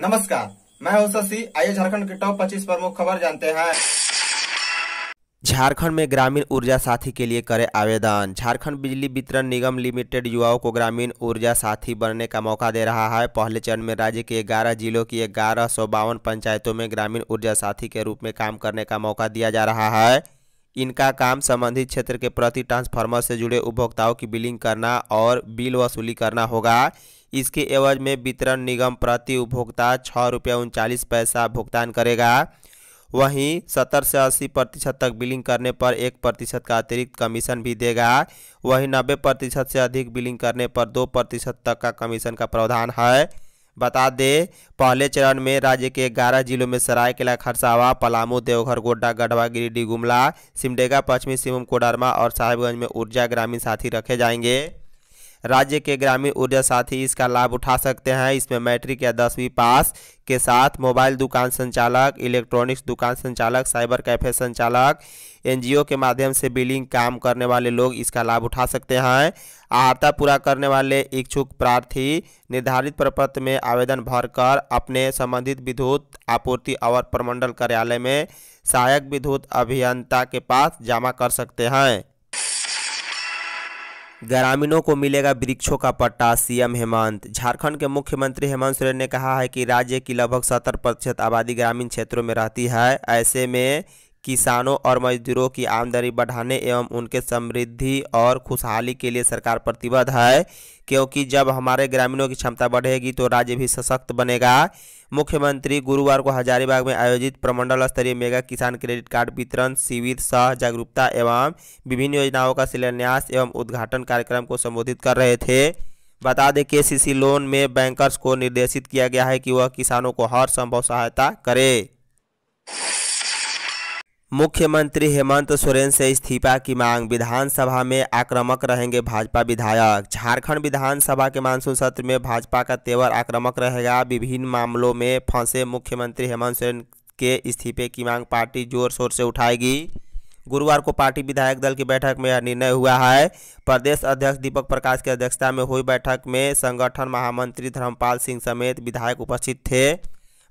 नमस्कार मैं हूं शशि आइए झारखंड के टॉप 25 प्रमुख खबर जानते हैं झारखंड में ग्रामीण ऊर्जा साथी के लिए करें आवेदन झारखंड बिजली वितरण निगम लिमिटेड युवाओं को ग्रामीण ऊर्जा साथी बनने का मौका दे रहा है पहले चरण में राज्य के ग्यारह जिलों की ग्यारह सौ बावन पंचायतों में ग्रामीण ऊर्जा साथी के रूप में काम करने का मौका दिया जा रहा है इनका काम संबंधित क्षेत्र के प्रति ट्रांसफार्मर से जुड़े उपभोक्ताओं की बिलिंग करना और बिल वसूली करना होगा इसके एवज में वितरण निगम प्रति उपभोक्ता छः रुपये उनचालीस पैसा भुगतान करेगा वहीं सत्तर से अस्सी प्रतिशत तक बिलिंग करने पर एक प्रतिशत का अतिरिक्त कमीशन भी देगा वहीं नब्बे प्रतिशत से अधिक बिलिंग करने पर दो प्रतिशत तक का कमीशन का प्रावधान है बता दें पहले चरण में राज्य के ग्यारह जिलों में सरायकेला खरसावा पलामू देवघर गोड्डा गढ़वा गिरिडीह गुमला सिमडेगा पश्चिमी सिंहभूम कोडरमा और साहिबगंज में ऊर्जा ग्रामीण साथी रखे जाएंगे राज्य के ग्रामीण ऊर्जा साथी इसका लाभ उठा सकते हैं इसमें मैट्रिक या दसवीं पास के साथ मोबाइल दुकान संचालक इलेक्ट्रॉनिक्स दुकान संचालक साइबर कैफे संचालक एनजीओ के माध्यम से बिलिंग काम करने वाले लोग इसका लाभ उठा सकते हैं आहता पूरा करने वाले इच्छुक प्रार्थी निर्धारित प्रपत्र में आवेदन भरकर अपने संबंधित विद्युत आपूर्ति और प्रमंडल कार्यालय में सहायक विद्युत अभियंता के पास जमा कर सकते हैं ग्रामीणों को मिलेगा वृक्षों का पट्टा सीएम हेमंत झारखंड के मुख्यमंत्री हेमंत सोरेन ने कहा है कि राज्य की लगभग सत्तर प्रतिशत आबादी ग्रामीण क्षेत्रों में रहती है ऐसे में किसानों और मजदूरों की आमदनी बढ़ाने एवं उनके समृद्धि और खुशहाली के लिए सरकार प्रतिबद्ध है क्योंकि जब हमारे ग्रामीणों की क्षमता बढ़ेगी तो राज्य भी सशक्त बनेगा मुख्यमंत्री गुरुवार को हजारीबाग में आयोजित प्रमंडल स्तरीय मेगा किसान क्रेडिट कार्ड वितरण शिविर सह जागरूकता एवं विभिन्न योजनाओं का शिलान्यास एवं उद्घाटन कार्यक्रम को संबोधित कर रहे थे बता दें के सी लोन में बैंकर्स को निर्देशित किया गया है कि वह किसानों को हर संभव सहायता करे मुख्यमंत्री हेमंत सोरेन से इस्तीफा की मांग विधानसभा में आक्रामक रहेंगे भाजपा विधायक झारखंड विधानसभा के मानसून सत्र में भाजपा का तेवर आक्रामक रहेगा विभिन्न मामलों में फंसे मुख्यमंत्री हेमंत सोरेन के इस्तीफे की मांग पार्टी जोर शोर से उठाएगी गुरुवार को पार्टी विधायक दल की बैठक में यह निर्णय हुआ है प्रदेश अध्यक्ष दीपक प्रकाश की अध्यक्षता में हुई बैठक में संगठन महामंत्री धर्मपाल सिंह समेत विधायक उपस्थित थे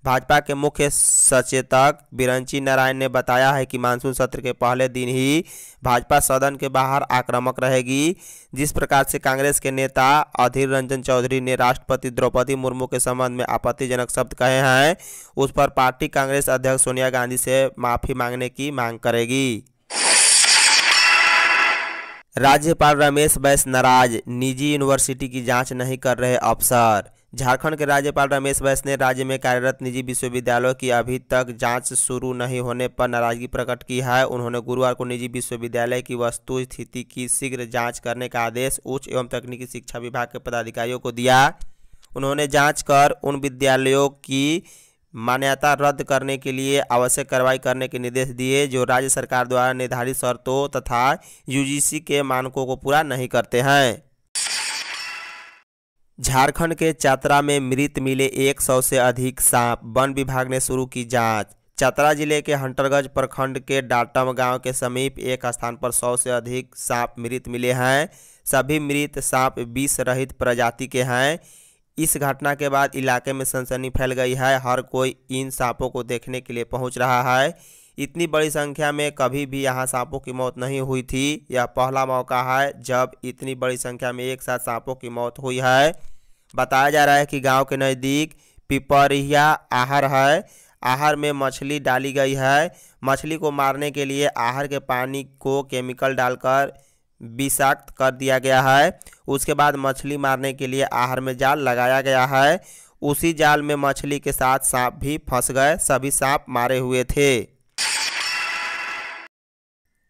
भाजपा के मुख्य सचेतक बिरंची नारायण ने बताया है कि मानसून सत्र के पहले दिन ही भाजपा सदन के बाहर आक्रामक रहेगी जिस प्रकार से कांग्रेस के नेता अधीर रंजन चौधरी ने राष्ट्रपति द्रौपदी मुर्मू के संबंध में आपत्तिजनक शब्द कहे हैं उस पर पार्टी कांग्रेस अध्यक्ष सोनिया गांधी से माफ़ी मांगने की मांग करेगी राज्यपाल रमेश बैस नाराज निजी यूनिवर्सिटी की जांच नहीं कर रहे अफसर झारखंड के राज्यपाल रमेश बैस ने राज्य में कार्यरत निजी विश्वविद्यालयों की अभी तक जांच शुरू नहीं होने पर नाराजगी प्रकट की है उन्होंने गुरुवार को निजी विश्वविद्यालय की वस्तु स्थिति की शीघ्र जांच करने का आदेश उच्च एवं तकनीकी शिक्षा विभाग के पदाधिकारियों को दिया उन्होंने जाँच कर उन विद्यालयों की मान्यता रद्द करने के लिए आवश्यक कार्रवाई करने के निर्देश दिए जो राज्य सरकार द्वारा निर्धारित शर्तों तथा यूजीसी के मानकों को पूरा नहीं करते हैं झारखंड के चतरा में मृत मिले 100 से अधिक सांप वन विभाग ने शुरू की जांच चतरा जिले के हंटरगंज प्रखंड के डाटम गांव के समीप एक स्थान पर 100 से अधिक सांप मृत मिले हैं सभी मृत सांप विष रहित प्रजाति के हैं इस घटना के बाद इलाके में सनसनी फैल गई है हर कोई इन सांपों को देखने के लिए पहुंच रहा है इतनी बड़ी संख्या में कभी भी यहाँ सांपों की मौत नहीं हुई थी यह पहला मौका है जब इतनी बड़ी संख्या में एक साथ सांपों की मौत हुई है बताया जा रहा है कि गांव के नज़दीक पिपरिया आहर है आहर में मछली डाली गई है मछली को मारने के लिए आहर के पानी को केमिकल डालकर विषाक्त कर दिया गया है उसके बाद मछली मारने के लिए आहर में जाल लगाया गया है उसी जाल में मछली के साथ सांप भी फंस गए सभी सांप मारे हुए थे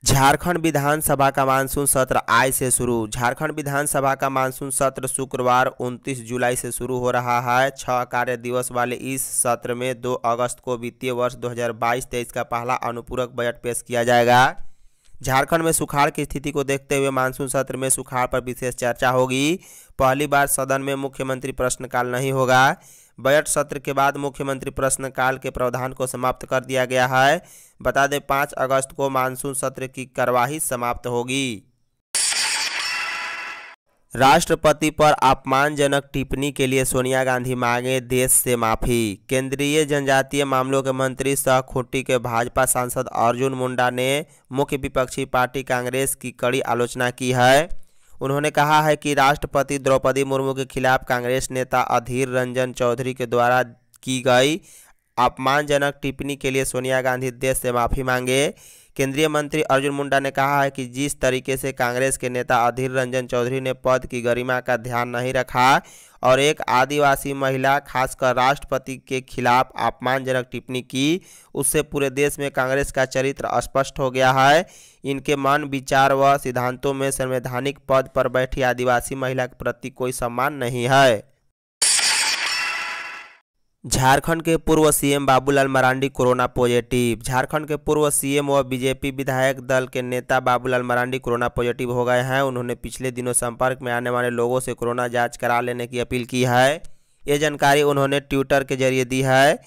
झारखंड विधानसभा का मानसून सत्र आज से शुरू झारखंड विधानसभा का मानसून सत्र शुक्रवार 29 जुलाई से शुरू हो रहा है छह कार्य दिवस वाले इस सत्र में 2 अगस्त को वित्तीय वर्ष 2022-23 का पहला अनुपूरक बजट पेश किया जाएगा झारखंड में सुखाड़ की स्थिति को देखते हुए मानसून सत्र में सुखाड़ पर विशेष चर्चा होगी पहली बार सदन में मुख्यमंत्री प्रश्नकाल नहीं होगा बजट सत्र के बाद मुख्यमंत्री प्रश्नकाल के प्रावधान को समाप्त कर दिया गया है बता दें पाँच अगस्त को मानसून सत्र की कार्यवाही समाप्त होगी राष्ट्रपति पर अपमानजनक टिप्पणी के लिए सोनिया गांधी मांगे देश से माफी केंद्रीय जनजातीय मामलों के मंत्री सह खुट्टी के भाजपा सांसद अर्जुन मुंडा ने मुख्य विपक्षी पार्टी कांग्रेस की कड़ी आलोचना की है उन्होंने कहा है कि राष्ट्रपति द्रौपदी मुर्मू के खिलाफ कांग्रेस नेता अधीर रंजन चौधरी के द्वारा की गई अपमानजनक टिप्पणी के लिए सोनिया गांधी देश से माफ़ी मांगे केंद्रीय मंत्री अर्जुन मुंडा ने कहा है कि जिस तरीके से कांग्रेस के नेता अधीर रंजन चौधरी ने पद की गरिमा का ध्यान नहीं रखा और एक आदिवासी महिला खासकर राष्ट्रपति के खिलाफ अपमानजनक टिप्पणी की उससे पूरे देश में कांग्रेस का चरित्र स्पष्ट हो गया है इनके मन विचार व सिद्धांतों में संवैधानिक पद पर बैठी आदिवासी महिला के प्रति कोई सम्मान नहीं है झारखंड के पूर्व CM Babulal Marandi corona positive Jharkhand के पूर्व सीएम व बीजेपी विधायक दल के नेता बाबूलाल मरांडी कोरोना पॉजिटिव हो गए हैं उन्होंने पिछले दिनों संपर्क में आने वाले लोगों से कोरोना जांच करा लेने की अपील की है ये जानकारी उन्होंने ट्विटर के जरिए दी है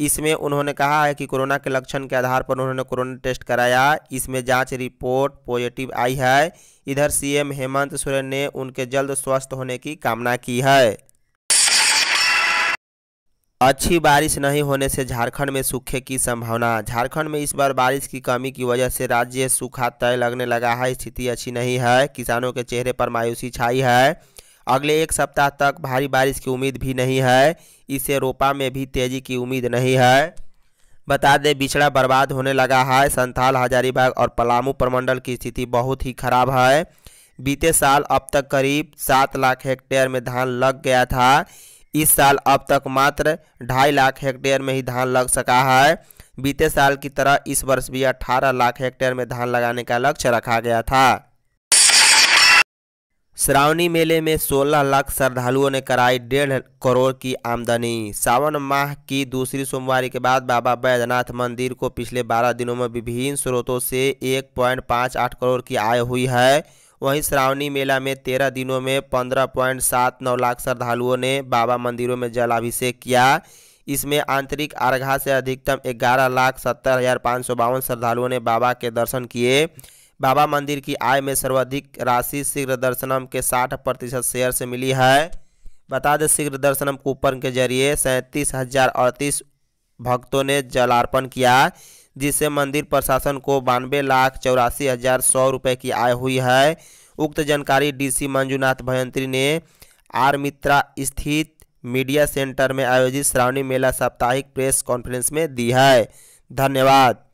इसमें उन्होंने कहा है कि कोरोना के लक्षण के आधार पर उन्होंने कोरोना टेस्ट कराया इसमें जांच रिपोर्ट पॉजिटिव आई है इधर सीएम हेमंत सोरेन ने उनके जल्द स्वस्थ होने की कामना की है अच्छी बारिश नहीं होने से झारखंड में सूखे की संभावना झारखंड में इस बार बारिश की कमी की वजह से राज्य सूखा तय लगने लगा है स्थिति अच्छी नहीं है किसानों के चेहरे पर मायूसी छाई है अगले एक सप्ताह तक भारी बारिश की उम्मीद भी नहीं है इसे रोपा में भी तेजी की उम्मीद नहीं है बता दें बिछड़ा बर्बाद होने लगा है संथाल हजारीबाग और पलामू प्रमंडल की स्थिति बहुत ही खराब है बीते साल अब तक करीब सात लाख हेक्टेयर में धान लग गया था इस साल अब तक मात्र ढाई लाख हेक्टेयर में ही धान लग सका है बीते साल की तरह इस वर्ष भी 18 लाख हेक्टेयर में धान लगाने का लक्ष्य रखा गया था श्रावणी मेले में 16 लाख श्रद्धालुओं ने कराई डेढ़ करोड़ की आमदनी सावन माह की दूसरी सोमवार के बाद बाबा बैद्यनाथ मंदिर को पिछले 12 दिनों में विभिन्न स्रोतों से 1.58 करोड़ की आय हुई है वहीं श्रावणी मेला में तेरह दिनों में पंद्रह पॉइंट सात नौ लाख श्रद्धालुओं ने बाबा मंदिरों में जलाभिषेक किया इसमें आंतरिक आरघा से अधिकतम ग्यारह लाख सत्तर हज़ार पाँच सौ बावन श्रद्धालुओं ने बाबा के दर्शन किए बाबा मंदिर की आय में सर्वाधिक राशि शीघ्र दर्शनम के साठ प्रतिशत शेयर से मिली है बता दें शीघ्र दर्शनम कूपन के जरिए सैंतीस हज़ार अड़तीस भक्तों ने जलार्पण किया जिससे मंदिर प्रशासन को बानवे लाख चौरासी हज़ार सौ रुपये की आय हुई है उक्त जानकारी डीसी मंजूनाथ भयंत्री ने आर मित्रा स्थित मीडिया सेंटर में आयोजित श्रावणी मेला साप्ताहिक प्रेस कॉन्फ्रेंस में दी है धन्यवाद